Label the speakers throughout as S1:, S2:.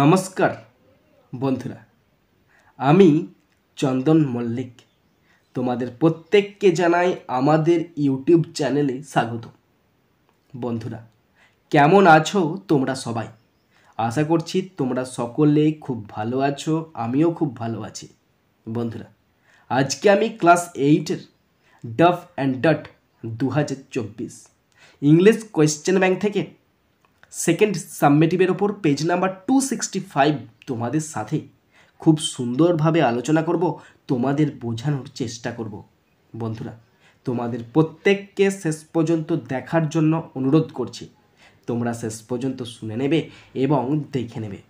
S1: নমস্কার বন্ধুরা আমি চন্দন মল্লিক তোমাদের প্রত্যেককে জানাই আমাদের ইউটিউব চ্যানেলে স্বাগত বন্ধুরা কেমন আছো তোমরা সবাই আশা করছি তোমরা সকলে খুব ভালো আছো আমিও খুব ভালো আছি বন্ধুরা আজকে আমি ক্লাস এইটের ডফ অ্যান্ড ডট দু হাজার চব্বিশ ইংলিশ কোয়েশ্চেন ব্যাংক থেকে সেকেন্ড সাবমেটিভের ওপর page number two sixty five তোমাদের সাথে খুব সুন্দরভাবে আলোচনা করব তোমাদের বোঝানোর চেষ্টা করব বন্ধুরা তোমাদের প্রত্যেককে শেষ পর্যন্ত দেখার জন্য অনুরোধ করছি তোমরা শেষ পর্যন্ত শুনে নেবে এবং দেখে নেবে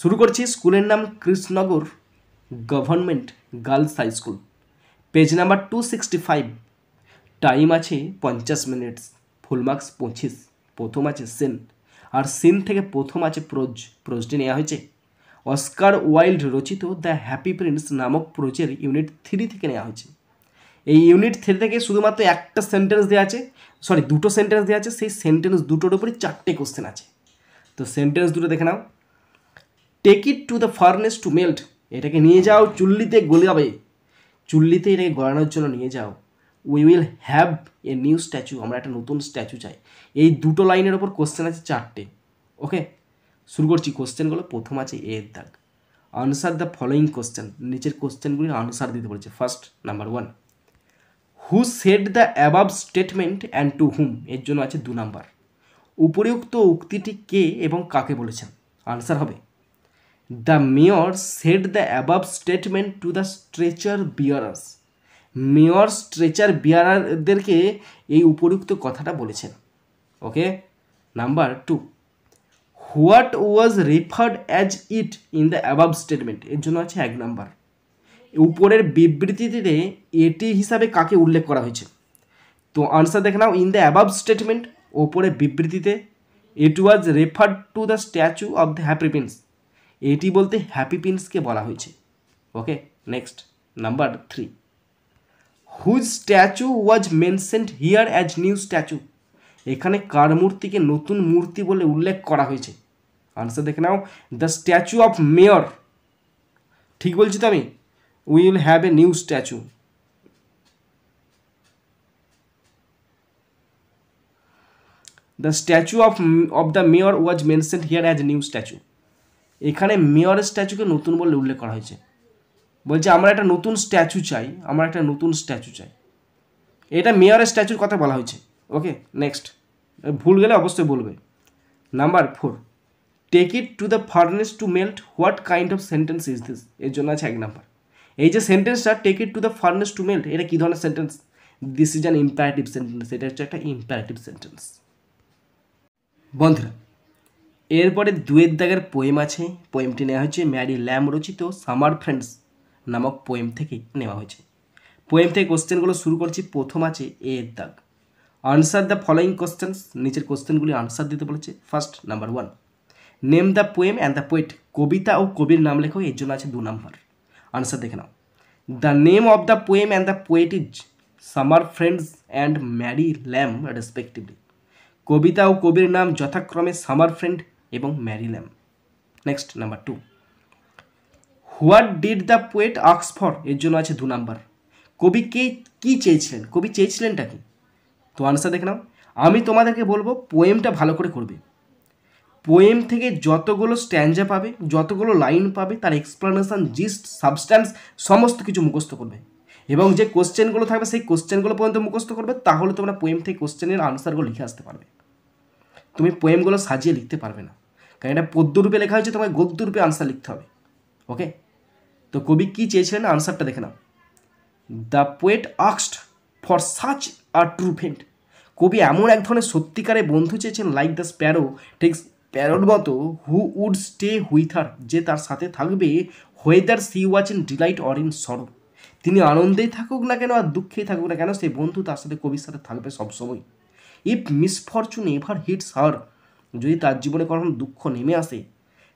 S1: শুরু করছি স্কুলের নাম Krishnanagar government girls high school page number two sixty five time আছে পঞ্চাশ মিনিটস ফুল মার্কস পঁচিশ প্রথম আছে সেন আর সেন থেকে প্রথম আছে প্রোজ প্রোজটি নেওয়া হয়েছে অস্কার ওয়াইল্ড রচিত দ্য হ্যাপি প্রিন্স নামক প্রোজের ইউনিট থ্রি থেকে নেওয়া হয়েছে এই ইউনিট থ্রি থেকে শুধুমাত্র একটা সেন্টেন্স দেওয়া আছে সরি দুটো সেন্টেন্স দেওয়া আছে সেই সেন্টেন্স দুটোর উপরে চারটে কোশ্চেন আছে তো সেন্টেন্স দুটো দেখে নাও take it to the furnace to melt এটাকে নিয়ে যাও চুল্লিতে গলে যাবে চুল্লিতে এটাকে গড়ানোর জন্য নিয়ে যাও we will have a new statue আমরা একটা নতুন স্ট্যাচু চাই এই দুটো লাইনের ওপর কোশ্চেন আছে চারটে ওকে শুরু করছি কোশ্চেনগুলো প্রথম আছে এ এর দাগ আনসার দ্য ফলোয়িং কোশ্চেন নিচের কোশ্চেনগুলির আনসার দিতে বলেছে first number one who said the above statement and to whom এর জন্য আছে দু নাম্বার উপরিউক্ত উক্তিটি কে এবং কাকে বলেছেন আনসার হবে the mayor said the above statement to the stretcher bearers mayor stretcher বিয়ারারদেরকে এই উপরুক্ত কথাটা বলেছেন okay number two what was referred as it in the above statement এর জন্য আছে এক নাম্বার উপরের বিবৃতিতে এটি হিসাবে কাকে উল্লেখ করা হয়েছে তো আনসার দেখে নাও ইন দ্য অ্যাবাব স্টেটমেন্ট ওপরের বিবৃতিতে it was referred to the statue of the Happy Prince এটি বলতে হ্যাপি পিন্সকে বলা হয়েছে okay next number three whose statue was mentioned here as new statue এখানে কার মূর্তিকে নতুন মূর্তি বলে উল্লেখ করা হয়েছে আনসার দেখে নাও দ্য স্ট্যাচু অফ মেয়র ঠিক বলছি তো আমি will have a new statue the statue of of the mayor was mentioned here as new statue এখানে মেয়রের স্ট্যাচুকে নতুন বলে উল্লেখ করা হয়েছে বলছে আমরা একটা নতুন স্ট্যাচু চাই আমরা একটা নতুন স্ট্যাচু চাই এটা মেয়রের স্ট্যাচুর কথা বলা হয়েছে ওকে নেক্সট ভুল গেলে অবশ্যই বলবে number four take it to the furnace to melt what kind of sentence is this এর জন্য আছে এক নাম্বার এই যে সেন্টেন্সটা take it to the furnace to melt এটা কী ধরনের sentence this is an imperative sentence এটা হচ্ছে একটা ইম্পারেটিভ সেন্টেন্স বন্ধুরা এরপরে দুয়ের দাগের পোয়েম আছে পোয়েমটি নেওয়া হয়েছে ম্যারি ল্যাম রচিত সামার ফ্রেন্ডস নামক পোয়েম থেকে নেওয়া হয়েছে পোয়েম থেকে কোশ্চেনগুলো শুরু করছি প্রথম আছে এ এর দাগ আনসার দ্য ফলোয়িং কোশ্চেন্স নিচের কোশ্চেনগুলি আনসার দিতে বলেছে first number one name the poem and the poet কবিতা ও কবির নাম লেখো এর জন্য আছে দু নাম্বার আনসার দেখে নাও the name of the poem and the poet is Summer Friends and Mary Lamb respectively কবিতা ও কবির নাম যথাক্রমে সামার ফ্রেন্ড এবং Mary Lamb next number two what did the poet আক্স ফর এর জন্য আছে দু নাম্বার কবি কে কী চেয়েছিলেন কবি চেয়েছিলেনটা কি তো আনসার দেখে নাও আমি তোমাদেরকে বলবো পোয়েমটা ভালো করে করবে পোয়েম থেকে যতগুলো স্ট্যান্ডা পাবে যতগুলো লাইন পাবে তার এক্সপ্লানেশান জিস্ট সাবস্ট্যান্স সমস্ত কিছু মুখস্থ করবে এবং যে কোশ্চেনগুলো থাকবে সেই কোশ্চেনগুলো পর্যন্ত মুখস্থ করবে তাহলে তোমরা পোয়েম থেকে কোশ্চেনের আনসারগুলো লিখে আসতে পারবে তুমি পোয়েমগুলো সাজিয়ে লিখতে পারবে না কারণ এটা পদ্যরূপে লেখা হয়েছে তোমায় গদ্যরূপে আনসার লিখতে হবে ওকে তো কবি কী চেয়েছিলেন আনসারটা দেখে নাও দ্য পোয়েট আক্সড for such a true friend কবি এমন এক ধরনের সত্যিকারে বন্ধু চেয়েছেন লাইক দ্য স্প্যারো ঠিক প্যারোর মতো হু উড স্টে হুইথার যে তার সাথে থাকবে whether she watch in delight or in sorrow তিনি আনন্দেই থাকুক না কেন আর দুঃখেই থাকুক না কেন সেই বন্ধু তার সাথে কবির সাথে থাকবে সবসময় if misfortune ever hits her যদি তার জীবনে কখনো দুঃখ নেমে আসে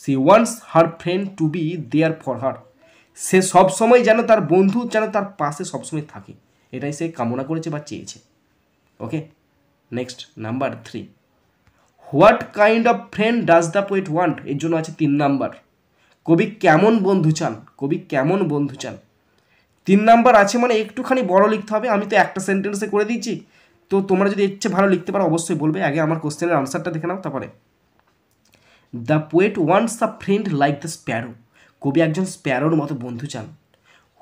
S1: she wants her friend to be there for her সে সবসময় যেন তার বন্ধু যেন তার পাশে সবসময় থাকে এটাই সে কামনা করেছে বা চেয়েছে okay next number three what kind of friend does the poet want এর জন্য আছে তিন নাম্বার কবি কেমন বন্ধু চান কবি কেমন বন্ধু চান তিন নাম্বার আছে মানে একটুখানি বড় লিখতে হবে আমি তো একটা সেন্টেন্সে করে দিচ্ছি তো তোমরা যদি ইচ্ছে ভালো লিখতে পারো অবশ্যই বলবে আগে আমার কোশ্চেনের আনসারটা দেখে নাও তারপরে the poet wants the friend like the sparrow কবি একজন স্প্যারোর মতো বন্ধু চান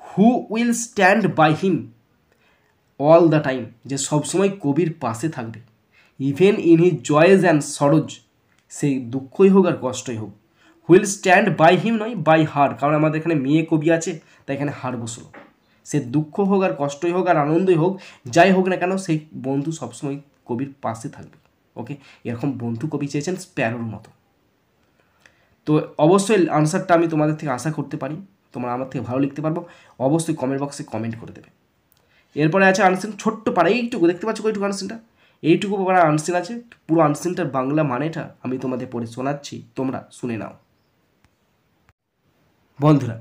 S1: who will stand by him all the time যে সবসময় কবির পাশে থাকবে even in his joys and sorrows সেই দুঃখই হোক আর কষ্টই হোক হুইল স্ট্যান্ড বাই হিম নয় বাই হার কারণ আমাদের এখানে মেয়ে কবি আছে তাই এখানে হার বসলো সে দুঃখ হোক আর কষ্টই হোক আর আনন্দই হোক যাই হোক না কেন সেই বন্ধু সবসময় কবির পাশে থাকবে ওকে এরকম বন্ধু কবি চেয়েছেন স্প্যারোর মতো তো অবশ্যই আনসারটা আমি তোমাদের থেকে আশা করতে পারি তোমরা আমার থেকে ভালো লিখতে পারবো অবশ্যই কমেন্ট বক্সে কমেন্ট করে দেবে এরপরে আছে আনসিন ছোট্ট পাড়া এইটুকু দেখতে পাচ্ছ কইটুকু আনসিনটা এইটুকু পাড়া আনসিন আছে পুরো আনসিনটার বাংলা মানেটা আমি তোমাদের পড়ে শোনাচ্ছি তোমরা শুনে নাও বন্ধুরা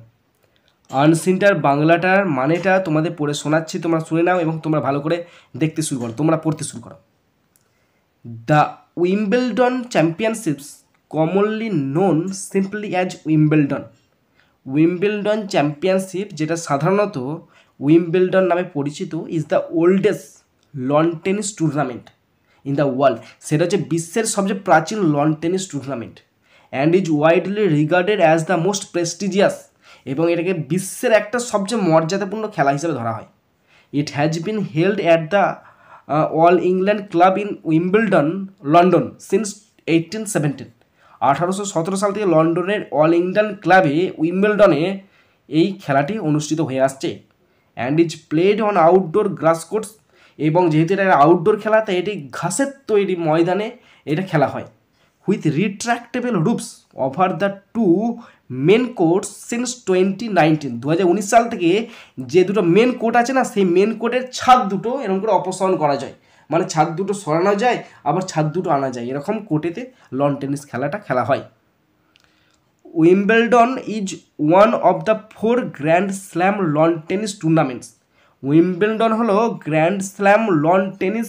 S1: আনসিনটার বাংলাটার মানেটা তোমাদের পড়ে শোনাচ্ছি তোমরা শুনে নাও এবং তোমরা ভালো করে দেখতে শুরু করো তোমরা পড়তে শুরু করো the Wimbledon championships commonly known simply as Wimbledon Wimbledon championship যেটা সাধারণত উইম্বেলডন নামে পরিচিত is the oldest lawn tennis tournament in the world সেটা হচ্ছে বিশ্বের সবচেয়ে প্রাচীন lawn tennis tournament and is widely regarded as the most prestigious এবং এটাকে বিশ্বের একটা সবচেয়ে মর্যাদাপূর্ণ খেলা হিসেবে ধরা হয় it has been held at the All England Club in Wimbledon London since eighteen seventeen আঠারোশো সাল থেকে লন্ডনের অল ইংল্যান্ড ক্লাবে উইম্বেলডনে এই খেলাটি অনুষ্ঠিত হয়ে আসছে and is played on outdoor grass courts এবং যেহেতু এটা আউটডোর খেলা তাই এটি ঘাসের তৈরি ময়দানে এটা খেলা হয় with retractable roofs over the two main courts since twenty nineteen দু সাল থেকে যে দুটো মেন কোর্ট আছে না সেই মেন কোর্টের ছাদ দুটো এরকম করে অপসারণ করা যায় মানে ছাদ দুটো সরানো যায় আবার ছাদ দুটো আনা যায় এরকম কোর্টেতে লন টেনিস খেলাটা খেলা হয় Wimbledon is one of the four grand slam lawn tennis tournaments Wimbledon হলো grand slam lawn tennis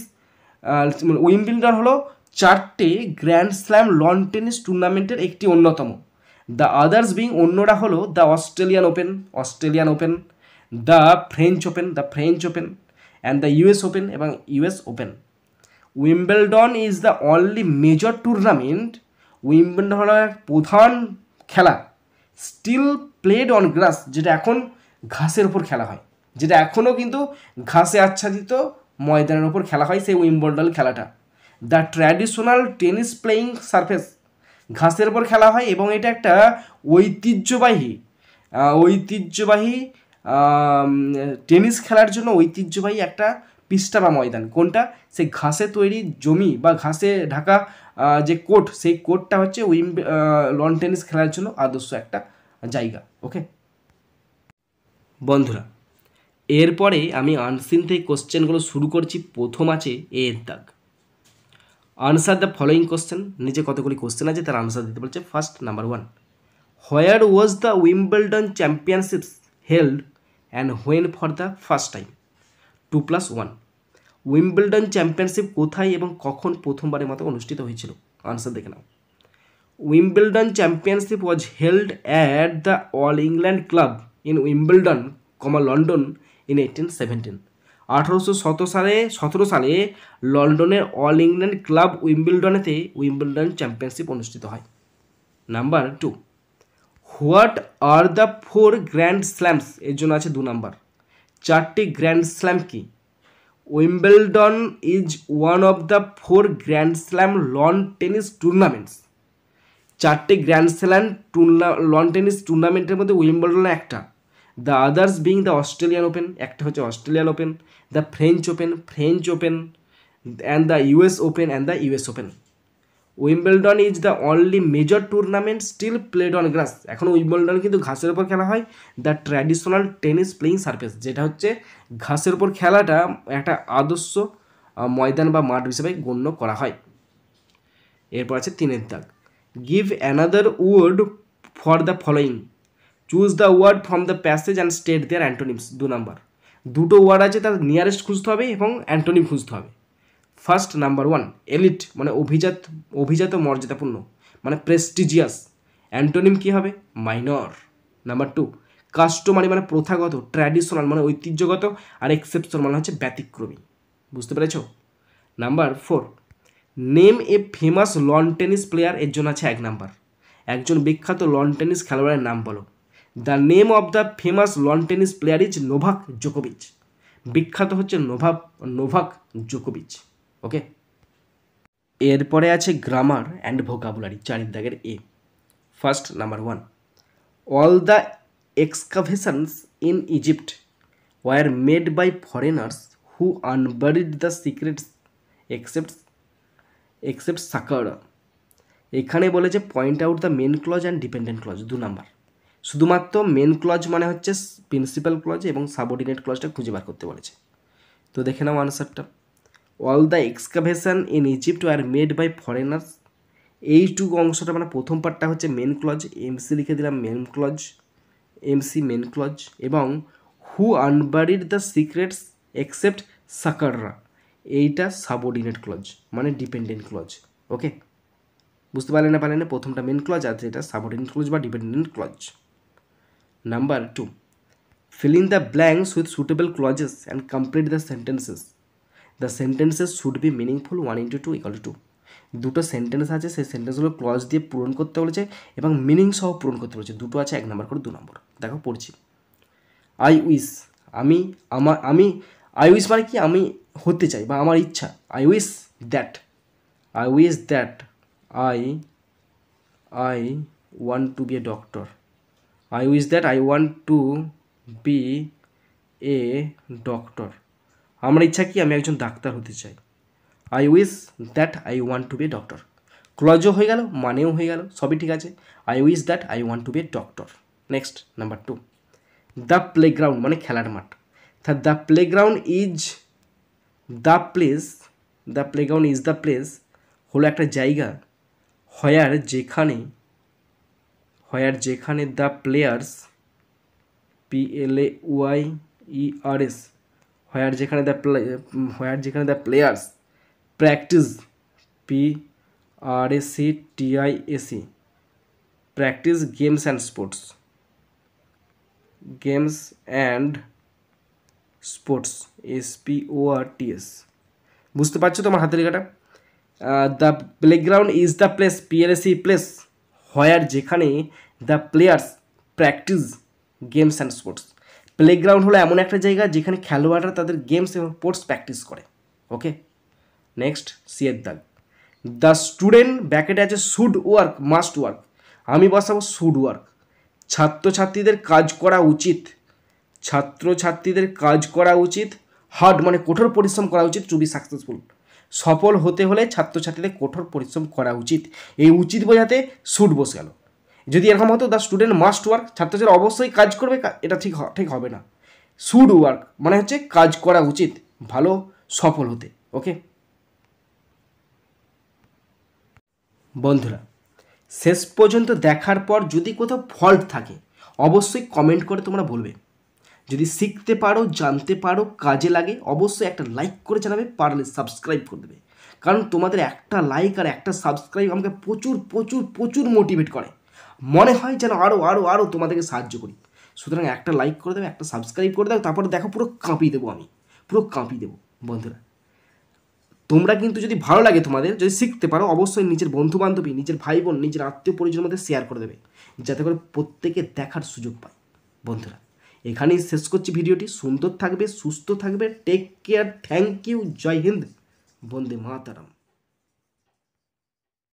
S1: Wimbledon হলো চারটে গ্র্যান্ড স্ল্যাম লন টেনিস টুর্নামেন্টের একটি অন্যতম দ্য আদার্স বিং অন্যরা হলো the Australian Open Australian open the French Open the French open and the US Open এবং Open Open is is the only major tournament এর প্রধান খেলা স্টিল প্লেড অন গ্রাস যেটা এখন ঘাসের উপর খেলা হয় যেটা এখনও কিন্তু ঘাসে আচ্ছাদিত ময়দানের ওপর খেলা হয় সেই উইম্বলডন খেলাটা the traditional tennis playing surface ঘাসের ওপর খেলা হয় এবং এটা একটা ঐতিহ্যবাহী ঐতিহ্যবাহী টেনিস খেলার জন্য ঐতিহ্যবাহী একটা পিস্টা বা ময়দান কোনটা সেই ঘাসে তৈরি জমি বা ঘাসে ঢাকা যে কোর্ট সেই কোর্টটা হচ্ছে উইম লন টেনিস খেলার জন্য আদর্শ একটা জায়গা ওকে বন্ধুরা এরপরে আমি আনসিন থেকে কোশ্চেনগুলো শুরু করছি প্রথম আছে এর দাগ আনসার দ্য ফলোয়িং কোশ্চেন নিজে কতগুলি কোশ্চেন আছে তার আনসার দিতে বলছে first number one where was the Wimbledon championships held and when for the first time two plus one Wimbledon championship কোথায় এবং কখন প্রথমবারের মতো অনুষ্ঠিত হয়েছিল আনসার দেখে নাও Wimbledon championship was held at the All England Club in Wimbledon comma London in eighteen seventeen আঠারোশো সতেরো সালে সতেরো সালে লন্ডনের অল ইংল্যান্ড ক্লাব উইম্বলডনেতে উইম্বলডন চ্যাম্পিয়নশিপ অনুষ্ঠিত হয় number two what are the four grand slams এর জন্য আছে দু নাম্বার চারটি গ্র্যান্ড স্ল্যাম কি Wimbledon is one of the four grand slam lawn tennis tournaments চারটি গ্র্যান্ড স্ল্যাম টুর্না লন টেনিস টুর্নামেন্টের মধ্যে উইম্বলডন একটা the others being the Australian open একটা হচ্ছে Australian open the French open French open and the US open and the US open Wimbledon is the only major tournament still played on grass এখন Wimbledon কিন্তু ঘাসের উপর খেলা হয় the traditional tennis playing surface যেটা হচ্ছে ঘাসের উপর খেলাটা একটা আদর্শ ময়দান বা মাঠ হিসেবে গণ্য করা হয় এরপর আছে তিনের দাগ give another word for the following choose the word from the passage and state their antonyms দু নম্বর দুটো ওয়ার্ড আছে তার নিয়ারেস্ট খুঁজতে হবে এবং অ্যান্টোনিম খুঁজতে হবে ফার্স্ট নাম্বার ওয়ান এলিট মানে অভিজাত অভিজাত মর্যাদাপূর্ণ মানে প্রেস্টিজিয়াস অ্যান্টোনিম কী হবে মাইনর নাম্বার টু কাস্টমারি মানে প্রথাগত ট্র্যাডিশনাল মানে ঐতিহ্যগত আর এক্সেপশন মানে হচ্ছে ব্যতিক্রমী বুঝতে পেরেছ number four name a famous lawn tennis player এর জন্য আছে এক নাম্বার একজন বিখ্যাত লন টেনিস খেলোয়াড়ের নাম বলো the name of the famous lawn tennis player is Novak জোকোভিচ বিখ্যাত হচ্ছে নোভাক নোভাক জোকোভিচ ওকে এরপরে আছে গ্রামার অ্যান্ড ভোকাবুলারি চারের দাগের এ first number one all the excavations in Egypt were made by foreigners who unburied the secrets except except Saqqara এখানে বলেছে point out the main clause and dependent clause দু number শুধুমাত্র main clause মানে হচ্ছে principal clause এবং subordinate ক্লজটা খুঁজে বার করতে বলেছে তো দেখে নাও আনসারটা all the excavation in Egypt are made by foreigners এইটুকু অংশটা মানে প্রথম পার্টটা হচ্ছে মেন ক্লজ এমসি লিখে দিলাম main clause MC main clause এবং who unburied the secrets except সাকাররা এইটা সাবঅর্ডিনেট ক্লজ মানে ডিপেন্ডেন্ট ক্লজ ওকে বুঝতে পারলেন না পারলেন না প্রথমটা মেন ক্লজ আর এটা সাবঅর্ডিনেট ক্লজ বা dependent clause number two fill in the blanks with suitable clauses and complete the sentences the sentences should be meaningful one into two equal to দুটো সেন্টেন্স আছে সেই সেন্টেন্সগুলো ক্লজ দিয়ে পূরণ করতে বলেছে এবং মিনিং সহ পূরণ করতে বলেছে দুটো আছে এক নম্বর করে দু নম্বর দেখো পড়ছি আই উইস আমি আমার আমি আই উইস মানে কি আমি হতে চাই বা আমার ইচ্ছা I wish that I wish that I I want to be a doctor I wish that I want to be a doctor আমার ইচ্ছা কি আমি একজন ডাক্তার হতে চাই I wish that I want to be doctor ক্লজও হয়ে গেল মানেও হয়ে গেল সবই ঠিক আছে I wish that I want to be doctor next number two the playground মানে খেলার মাঠ তা the playground is the place the playground is the place হলো একটা জায়গা হয়ার যেখানে হয়ার যেখানে the players P L A Y E R S where যেখানে দ্য প্লে হোয়ার যেখানে the players practice P R A C T I A C practice games and sports games and sports S P O R T S বুঝতে পারছো তোমার হাতের লেখাটা the playground is the place P C place where যেখানে the players practice games and sports playground হলো এমন একটা জায়গা যেখানে খেলোয়াড়রা তাদের গেমস এবং স্পোর্টস প্র্যাকটিস করে ওকে নেক্সট সিয়ের দাগ দ্য স্টুডেন্ট ব্যাকেটে আছে শুড ওয়ার্ক মাস্ট ওয়ার্ক আমি বসাবো শুড ওয়ার্ক ছাত্রছাত্রীদের কাজ করা উচিত ছাত্রছাত্রীদের কাজ করা উচিত হার্ড মানে কঠোর পরিশ্রম করা উচিত টু বি সাকসেসফুল সফল হতে হলে ছাত্রছাত্রীদের কঠোর পরিশ্রম করা উচিত এই উচিত বোঝাতে শুট বসে গেলো যদি এরকম হতো দ্য স্টুডেন্ট মাস্ট ওয়ার্ক ছাত্রছাত্রী অবশ্যই কাজ করবে এটা ঠিক ঠিক হবে না শুড ওয়ার্ক মানে হচ্ছে কাজ করা উচিত ভালো সফল হতে ওকে বন্ধুরা শেষ পর্যন্ত দেখার পর যদি কোথাও ফল্ট থাকে অবশ্যই কমেন্ট করে তোমরা বলবে যদি শিখতে পারো জানতে পারো কাজে লাগে অবশ্যই একটা লাইক করে জানাবে পারলে সাবস্ক্রাইব করে দেবে কারণ তোমাদের একটা লাইক আর একটা সাবস্ক্রাইব আমাকে প্রচুর প্রচুর প্রচুর মোটিভেট করে মনে হয় যেন আরও আরও আরও তোমাদেরকে সাহায্য করি সুতরাং একটা লাইক করে দেবে একটা সাবস্ক্রাইব করে দেবে তারপরে দেখো পুরো কাঁপিয়ে দেবো আমি পুরো কাঁপিয়ে দেবো বন্ধুরা তোমরা কিন্তু যদি ভালো লাগে তোমাদের যদি শিখতে পারো অবশ্যই নিজের বন্ধু বান্ধবী নিজের ভাই বোন নিজের আত্মীয় পরিজনের মধ্যে শেয়ার করে দেবে যাতে করে প্রত্যেকে দেখার সুযোগ পায় বন্ধুরা এখানেই শেষ করছি ভিডিওটি সুন্দর থাকবে সুস্থ থাকবে টেক কেয়ার থ্যাংক ইউ জয় হিন্দ বন্দে মাতারাম